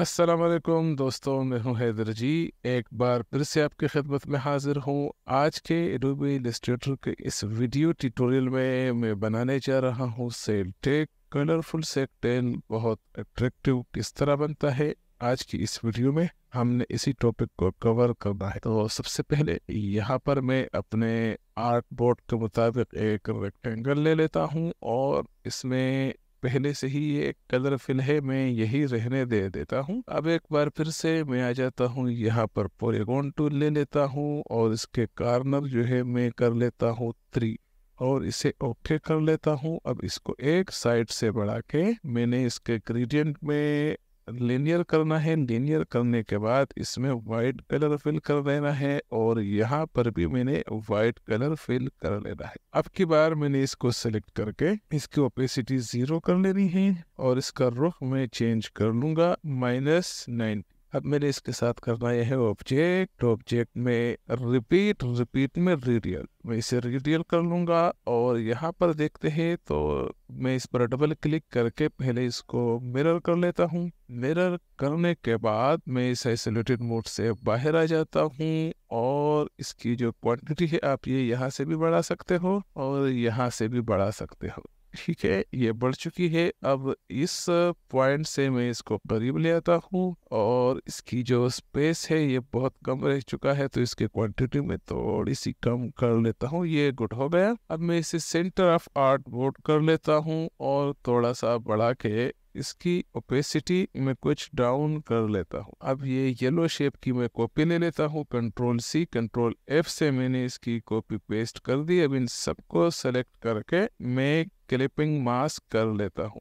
असलम दोस्तों मैं हूं हैदर जी एक बार फिर से आपकी खिदमत में हाजिर हूं आज के एडोबी इलस्ट्रेटर के इस वीडियो ट्यूटोरियल में मैं बनाने जा रहा हूं सेल टेक कलरफुल सेक टेन बहुत अट्रैक्टिव किस तरह बनता है आज की इस वीडियो में हमने इसी टॉपिक को कवर करना है तो सबसे पहले यहाँ पर मैं अपने आर्ट बोर्ड के मुताबिक एक रेक्टेंगल ले लेता हूँ और इसमें पहले से ही एक कलर फिलहे में यही रहने दे देता हूँ अब एक बार फिर से मैं आ जाता हूँ यहाँ पर पोरेगोन टूल ले लेता हूँ और इसके कार्नर जो है मैं कर लेता हूँ थ्री और इसे ओके कर लेता हूँ अब इसको एक साइड से बढ़ा के मैंने इसके ग्रेडियंट में लीनियर करना है लेनियर करने के बाद इसमें वाइट कलर फिल कर देना है और यहाँ पर भी मैंने वाइट कलर फिल कर लेना है अब की बार मैंने इसको सेलेक्ट करके इसकी ओपेसिटी जीरो कर लेनी है और इसका रुख मैं चेंज कर लूंगा माइनस नाइनटी अब मैंने इसके साथ करना यह है ऑब्जेक्ट ऑब्जेक्ट में रिपीट रिपीट में रीरियल मैं इसे रीरियल कर लूँगा और यहाँ पर देखते हैं तो मैं इस पर डबल क्लिक करके पहले इसको मिरर कर लेता हूँ मिरर करने के बाद मैं इस आइसोलेटेड मोड से बाहर आ जाता हूँ और इसकी जो क्वांटिटी है आप ये यहाँ से भी बढ़ा सकते हो और यहाँ से भी बढ़ा सकते हो ठीक है ये बढ़ चुकी है अब इस पॉइंट से मैं इसको करीब ले आता हूँ और इसकी जो स्पेस है ये बहुत कम रह चुका है तो इसके क्वांटिटी में थोड़ी सी कम कर लेता हूँ ये गुड हो गया अब मैं इसे सेंटर ऑफ आर्ट बोर्ड कर लेता हूँ और थोड़ा सा बढ़ा के इसकी ओपेसिटी मैं कुछ डाउन कर लेता हूँ अब ये येलो शेप की मैं कॉपी ले लेता हूँ कंट्रोल सी कंट्रोल एफ से मैंने इसकी कॉपी पेस्ट कर दी अब इन सबको सेलेक्ट करके मैं क्लिपिंग मास्क कर लेता हूँ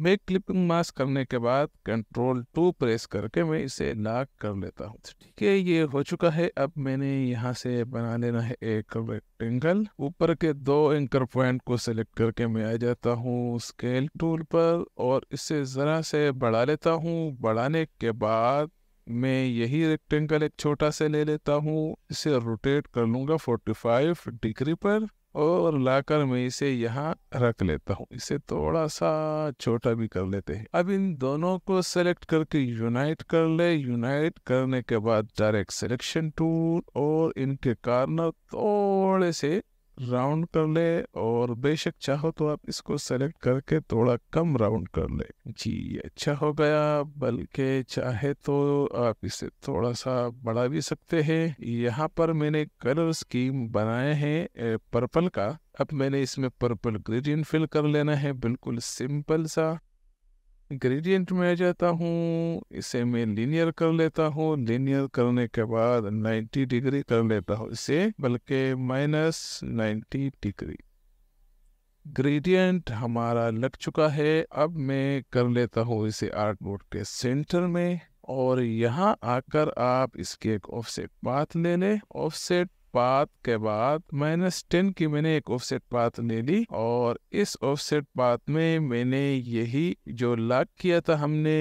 मैं क्लिपिंग मास्क करने के बाद कंट्रोल टू प्रेस करके मैं इसे लॉक कर लेता हूँ अच्छा। ठीक है ये हो चुका है अब मैंने यहाँ से बना लेना है एक रेक्टेंगल ऊपर के दो एंकर पॉइंट को सिलेक्ट करके मैं आ जाता हूँ स्केल टूल पर और इसे ज़रा से बढ़ा लेता हूँ बढ़ाने के बाद मैं यही रेक्टेंगल एक छोटा सा ले लेता हूँ इसे रोटेट कर लूंगा फोर्टी डिग्री पर और लाकर मैं इसे यहाँ रख लेता हूँ इसे थोड़ा सा छोटा भी कर लेते हैं अब इन दोनों को सेलेक्ट करके यूनाइट कर ले यूनाइट करने के बाद डायरेक्ट सिलेक्शन टूल और इनके कार्नर थोड़े से राउंड कर ले और बेशक चाहो तो आप इसको सेलेक्ट करके थोड़ा कम राउंड कर ले जी अच्छा हो गया बल्कि चाहे तो आप इसे थोड़ा सा बढ़ा भी सकते हैं यहाँ पर मैंने कलर स्कीम बनाए हैं पर्पल का अब मैंने इसमें पर्पल ग्रेडियंट फिल कर लेना है बिल्कुल सिंपल सा ग्रेडियंट में आ जाता हूँ इसे मैं लीनियर कर लेता हूँ लीनियर करने के बाद 90 डिग्री कर लेता हूँ इसे बल्कि माइनस 90 डिग्री ग्रेडियंट हमारा लग चुका है अब मैं कर लेता हूँ इसे आर्ट बोर्ड के सेंटर में और यहाँ आकर आप इसके एक ऑफसेट पाथ ले लें ऑफसेट पाथ के बाद माइनस टेन की मैंने एक ऑफसेट पाथ ले ली और इस ऑफसेट पाथ में मैंने यही जो लॉक किया था हमने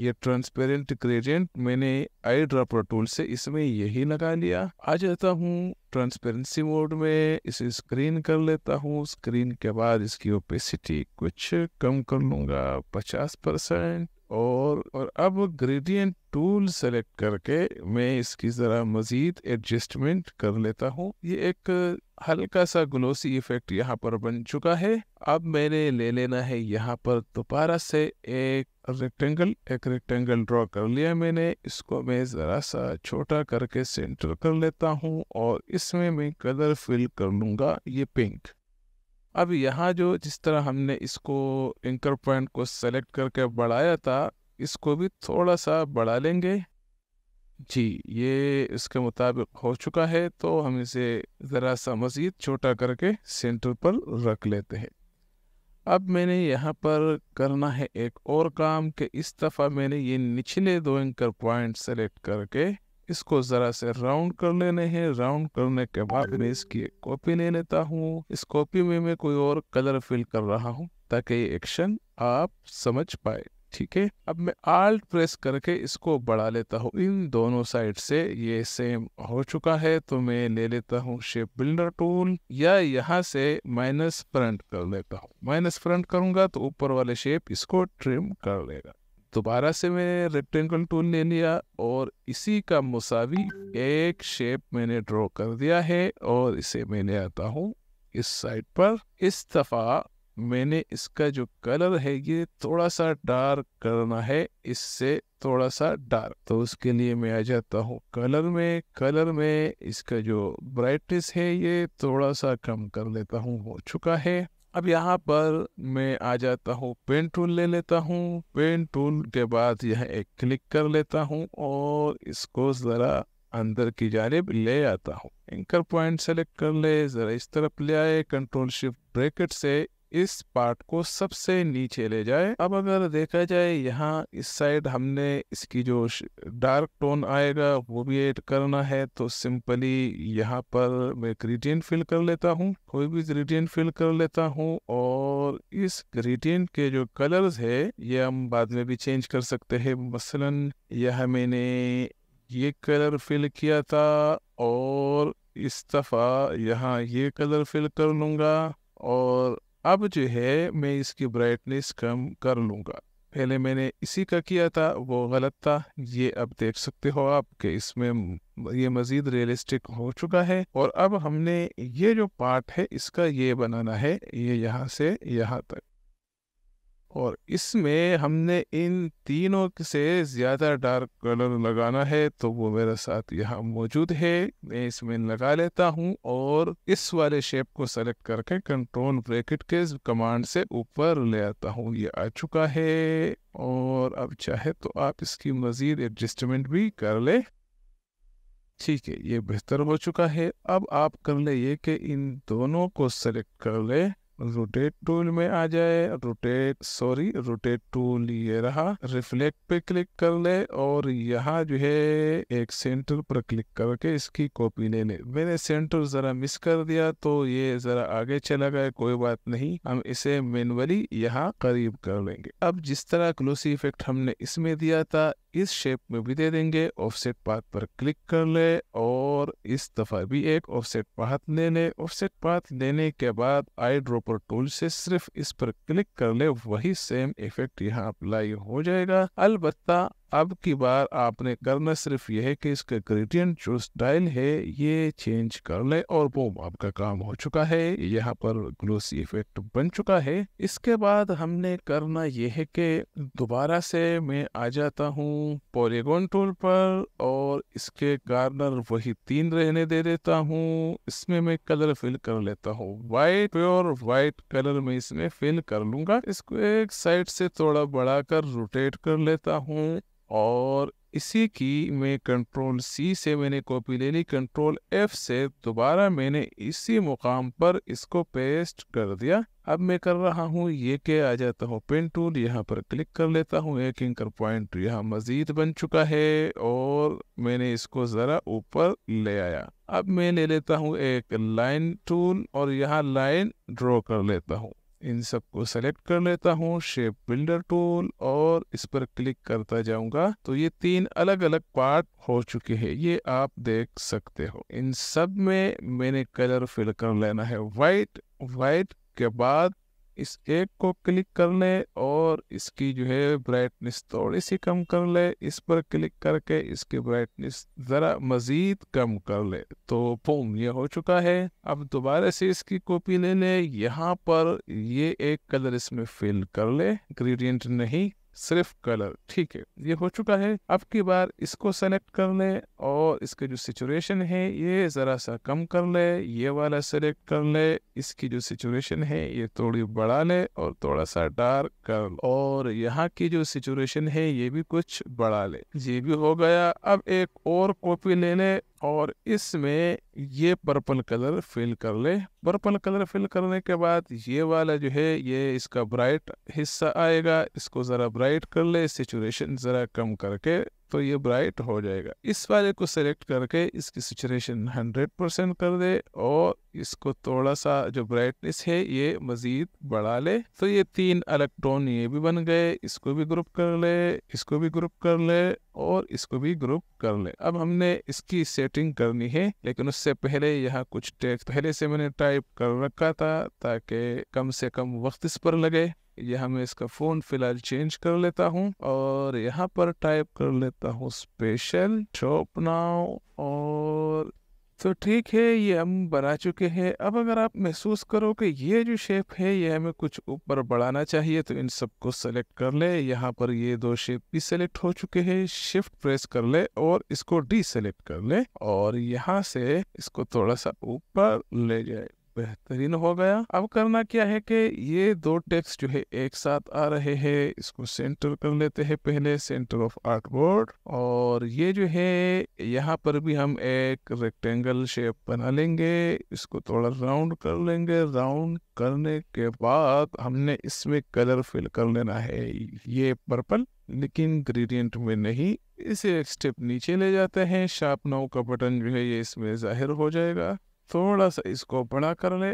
ये ट्रांसपेरेंट ग्रेडियंट मैंने आई ड्रॉपर टूल से इसमें यही लगा लिया आ जाता हूँ ट्रांसपेरेंसी मोड में इसे स्क्रीन कर लेता हूँ स्क्रीन के बाद इसकी ओपेसिटी कुछ कम कर लूंगा पचास परसेंट और और अब ग्रेडियंट टूल सेलेक्ट करके मैं इसकी ज़रा मज़ीद एडजस्टमेंट कर लेता हूँ ये एक हल्का सा ग्लोसी इफ़ेक्ट यहाँ पर बन चुका है अब मैंने ले लेना है यहाँ पर दोबारा से एक रेक्टेंगल एक रेक्टेंगल ड्रॉ कर लिया मैंने इसको मैं ज़रा सा छोटा करके सेंटर कर लेता हूँ और इसमें मैं कलर फिल कर लूँगा ये पिंक अब यहाँ जो जिस तरह हमने इसको एंकर पॉइंट को सेलेक्ट करके बढ़ाया था इसको भी थोड़ा सा बढ़ा लेंगे जी ये इसके मुताबिक हो चुका है तो हम इसे ज़रा सा मज़ीद छोटा करके सेंटर पर रख लेते हैं अब मैंने यहाँ पर करना है एक और काम कि इस दफ़ा मैंने ये निचले दो एंकर पॉइंट सेलेक्ट करके इसको ज़रा से राउंड कर लेने हैं राउंड करने के बाद मैं इसकी एक कॉपी ले लेता हूँ इस कॉपी में मैं कोई और कलर फिल कर रहा हूँ ताकि ये एक्शन आप समझ पाए ठीक है अब मैं आल्ट प्रेस करके इसको बढ़ा लेता हूँ इन दोनों साइड से ये सेम हो चुका है तो मैं ले लेता हूँ शेप बिल्डर टूल या यहाँ से माइनस फ्रंट कर लेता हूँ माइनस फ्रंट करूंगा तो ऊपर वाले शेप इसको ट्रिम कर लेगा दोबारा से मैंने रेक्टेंगल टूल ले लिया और इसी का मुसावी एक शेप मैंने ड्रॉ कर दिया है और इसे मैं ले आता हूँ इस साइड पर इस दफा मैंने इसका जो कलर है ये थोड़ा सा डार्क करना है इससे थोड़ा सा डार्क तो उसके लिए मैं आ जाता हूँ कलर में कलर में इसका जो ब्राइटनेस है ये थोड़ा सा कम कर लेता हूँ हो चुका है अब यहाँ पर मैं आ जाता हूँ पेन टूल ले लेता हूँ पेन टूल के बाद यह एक क्लिक कर लेता हूँ और इसको ज़रा अंदर की जानब ले आता हूँ एंकर पॉइंट सेलेक्ट कर ले ज़रा इस तरफ ले आए कंट्रोल शिफ्ट ब्रैकेट से इस पार्ट को सबसे नीचे ले जाए अब अगर देखा जाए यहाँ इस साइड हमने इसकी जो डार्क टोन आएगा वो भी ऐड करना है तो सिंपली यहाँ पर मैं ग्रेडियंट फिल कर लेता हूँ कोई भी ग्रेडियंट फिल कर लेता हूँ और इस ग्रेडियंट के जो कलर्स है ये हम बाद में भी चेंज कर सकते हैं मसलन यह मैंने ये कलर फिल किया था और इस दफ़ा यहाँ ये कलर फिल कर लूंगा और अब जो है मैं इसकी ब्राइटनेस कम कर लूँगा पहले मैंने इसी का किया था वो गलत था ये अब देख सकते हो आप कि इसमें ये मज़ीद रियलिस्टिक हो चुका है और अब हमने ये जो पार्ट है इसका ये बनाना है ये यहाँ से यहाँ तक और इसमें हमने इन तीनों से ज़्यादा डार्क कलर लगाना है तो वो मेरे साथ यहाँ मौजूद है मैं इसमें लगा लेता हूँ और इस वाले शेप को सेलेक्ट करके कंट्रोल ब्रैकेट के कमांड से ऊपर ले आता हूँ ये आ चुका है और अब चाहे तो आप इसकी मज़ीद एडजस्टमेंट भी कर ले ठीक है ये बेहतर हो चुका है अब आप कर ले ये कि इन दोनों को सेलेक्ट कर ले रोटेट टूल में आ जाए रोटेट सॉरी रोटेट टूल ये रहा रिफ्लेक्ट पे क्लिक कर ले और यहाँ जो है एक सेंटर पर क्लिक करके इसकी कॉपी ले ले मैंने सेंटर जरा मिस कर दिया तो ये जरा आगे चला गया कोई बात नहीं हम इसे मेनुअली यहाँ करीब कर लेंगे अब जिस तरह क्लोसी इफेक्ट हमने इसमें दिया था इस शेप में भी दे देंगे ऑफसेट पाथ पर क्लिक कर ले और इस दफ़ा भी एक ऑफसेट पाथ ले ले ऑफसेट पाथ लेने के बाद आई ड्रॉपर टूल से सिर्फ इस पर क्लिक कर ले वही सेम इफेक्ट यहाँ अप्लाई हो जाएगा अलबत्ता अब की बार आपने करना सिर्फ यह है कि इसका ग्रेडियंट जो स्टाइल है ये चेंज कर ले और वो आपका काम हो चुका है यहाँ पर ग्लोसी इफेक्ट बन चुका है इसके बाद हमने करना यह है कि दोबारा से मैं आ जाता हूँ पोरेगोन टूल पर और इसके गार्नर वही तीन रहने दे देता हूँ इसमें मैं कलर फिल कर लेता हूँ वाइट प्योर वाइट कलर में इसमें फिल कर लूंगा इसको एक साइड से थोड़ा बढ़ा रोटेट कर लेता हूँ और इसी की मैं कंट्रोल सी से मैंने कॉपी ले ली कंट्रोल एफ से दोबारा मैंने इसी मुकाम पर इसको पेस्ट कर दिया अब मैं कर रहा हूँ ये के आ जाता हूँ पेन टूल यहाँ पर क्लिक कर लेता हूँ एक इंकर पॉइंट यहाँ मजीद बन चुका है और मैंने इसको ज़रा ऊपर ले आया अब मैं ले लेता हूँ एक लाइन टूल और यहाँ लाइन ड्रॉ कर लेता हूँ इन सबको सेलेक्ट कर लेता हूँ शेप बिल्डर टूल और इस पर क्लिक करता जाऊंगा तो ये तीन अलग अलग पार्ट हो चुके हैं ये आप देख सकते हो इन सब में मैंने कलर फिल कर लेना है व्हाइट व्हाइट के बाद इस एक को क्लिक कर ले और इसकी जो है ब्राइटनेस थोड़ी सी कम कर ले इस पर क्लिक करके इसकी ब्राइटनेस ज़रा मज़ीद कम कर ले तो बूम ये हो चुका है अब दोबारा से इसकी कॉपी ले ले यहाँ पर ये एक कलर इसमें फिल कर ले ग्रेडियंट नहीं सिर्फ कलर ठीक है ये हो चुका है अब की बार इसको सेलेक्ट कर ले और इसके जो सिचुएशन है ये ज़रा सा कम कर ले ये वाला सेलेक्ट कर ले इसकी जो सिचुएशन है ये थोड़ी बढ़ा ले और थोड़ा सा डार्क कर ले और यहाँ की जो सिचुएशन है ये भी कुछ बढ़ा ले ये भी हो गया अब एक और कॉपी ले ले और इसमें ये पर्पल कलर फिल कर ले पर्पल कलर फिल करने के बाद ये वाला जो है ये इसका ब्राइट हिस्सा आएगा इसको ज़रा ब्राइट कर ले सेचुरेशन ज़रा कम करके तो ये ब्राइट हो जाएगा इस वाले को सेलेक्ट करके इसकी सिचुएशन 100 परसेंट कर दे और इसको थोड़ा सा जो ब्राइटनेस है ये मजीद बढ़ा ले तो ये तीन इलेक्ट्रॉन ये भी बन गए इसको भी ग्रुप कर ले इसको भी ग्रुप कर ले और इसको भी ग्रुप कर ले अब हमने इसकी सेटिंग करनी है लेकिन उससे पहले यहाँ कुछ टेक्स्ट पहले से मैंने टाइप कर रखा था ताकि कम से कम वक्त इस पर लगे यह मैं इसका फ़ोन फिलहाल चेंज कर लेता हूँ और यहाँ पर टाइप कर लेता हूँ स्पेशल शॉप नाउ और तो ठीक है ये हम बना चुके हैं अब अगर आप महसूस करो कि ये जो शेप है ये हमें कुछ ऊपर बढ़ाना चाहिए तो इन सबको सेलेक्ट कर ले यहाँ पर ये दो शेप भी सेलेक्ट हो चुके हैं शिफ्ट प्रेस कर ले और इसको डी सेलेक्ट कर ले और यहाँ से इसको थोड़ा सा ऊपर ले जाए बेहतरीन हो गया अब करना क्या है कि ये दो टेक्स्ट जो है एक साथ आ रहे हैं इसको सेंटर कर लेते हैं पहले सेंटर ऑफ आर्ट बोर्ड और ये जो है यहाँ पर भी हम एक रेक्टेंगल शेप बना लेंगे इसको थोड़ा राउंड कर लेंगे राउंड करने के बाद हमने इसमें कलर फिल कर लेना है ये पर्पल लेकिन ग्रेडियंट में नहीं इसे एक स्टेप नीचे ले जाते हैं शार्प नाउ का बटन जो है ये इसमें जाहिर हो जाएगा थोड़ा सा इसको बड़ा कर ले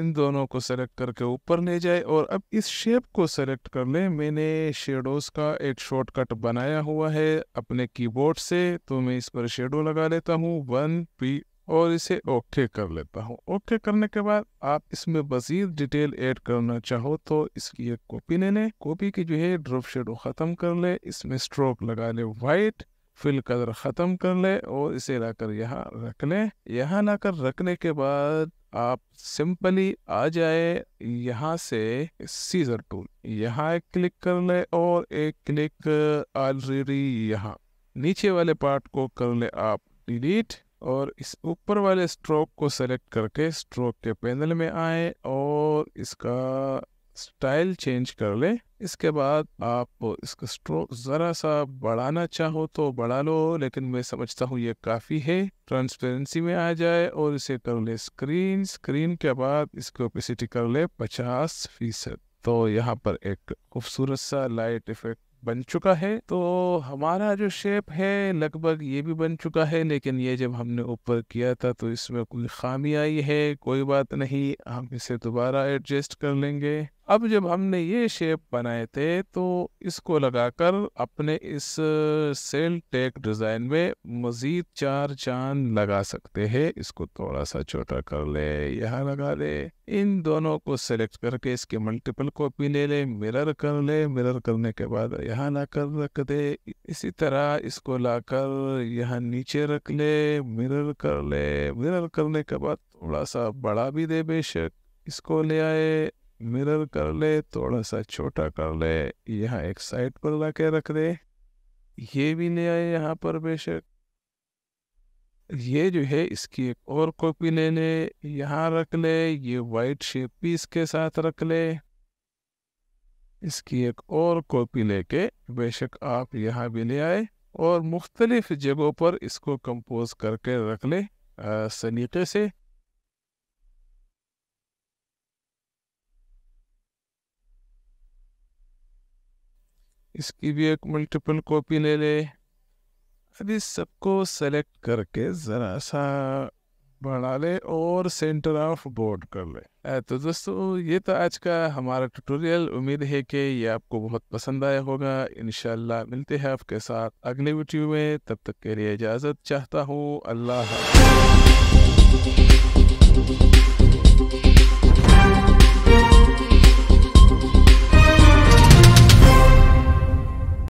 इन दोनों को सेलेक्ट करके ऊपर ले जाए और अब इस शेप को सेलेक्ट कर ले मैंने शेडोज़ का एक शॉर्टकट बनाया हुआ है अपने कीबोर्ड से तो मैं इस पर शेडो लगा लेता हूँ वन पी और इसे ओके कर लेता हूँ ओके करने के बाद आप इसमें मज़ीद डिटेल ऐड करना चाहो तो इसकी एक कॉपी ले लें कॉपी की जो है ड्रॉप शेडो ख़त्म कर ले इसमें स्ट्रोक लगा ले वाइट फिल कदर ख़त्म कर ले और इसे लाकर यहाँ रख लें यहाँ लाकर रखने के बाद आप सिंपली आ जाए यहाँ से सीजर टूल यहाँ एक क्लिक कर ले और एक क्लिक ऑलरेडी यहाँ नीचे वाले पार्ट को कर ले आप डिलीट और इस ऊपर वाले स्ट्रोक को सेलेक्ट करके स्ट्रोक के पैनल में आए और इसका स्टाइल चेंज कर ले इसके बाद आप इसका स्ट्रोक ज़रा सा बढ़ाना चाहो तो बढ़ा लो लेकिन मैं समझता हूँ ये काफ़ी है ट्रांसपेरेंसी में आ जाए और इसे कर ले स्क्रीन स्क्रीन के बाद इसकी ओपेसिटी कर ले पचास फीसद तो यहाँ पर एक खूबसूरत सा लाइट इफेक्ट बन चुका है तो हमारा जो शेप है लगभग ये भी बन चुका है लेकिन ये जब हमने ऊपर किया था तो इसमें कोई खामी आई है कोई बात नहीं हम इसे दोबारा एडजस्ट कर लेंगे अब जब हमने ये शेप बनाए थे तो इसको लगाकर अपने इस सेल टेक डिज़ाइन में मज़ीद चार चांद लगा सकते हैं इसको थोड़ा सा छोटा कर ले यहाँ लगा ले इन दोनों को सेलेक्ट करके इसके मल्टीपल कॉपी ले ले मिरर कर ले मिरर करने के बाद यहाँ ला कर रख दे इसी तरह इसको लाकर यहाँ नीचे रख ले मिरर कर ले मिरर करने के बाद थोड़ा सा बड़ा भी दे बेशक इसको ले आए मिरर कर ले थोड़ा सा छोटा कर ले यहाँ एक साइड पर लाके रख दे ये भी ले आए यहाँ पर बेशक ये जो है इसकी एक और कॉपी ले ले यहाँ रख ले ये वाइट शेप पीस के साथ रख ले इसकी एक और कॉपी लेके बेशक आप यहाँ भी ले आए और मुख्तलिफ जगहों पर इसको कंपोज करके रख ले सलीके से इसकी भी एक मल्टीपल कॉपी ले ले अभी सबको सेलेक्ट करके ज़रा सा बढ़ा ले और सेंटर ऑफ बोर्ड कर ले तो दोस्तों ये तो आज का हमारा ट्यूटोरियल उम्मीद है कि ये आपको बहुत पसंद आया होगा इन मिलते हैं आपके साथ अगले वीडियो में तब तक के लिए इजाज़त चाहता हूँ अल्लाह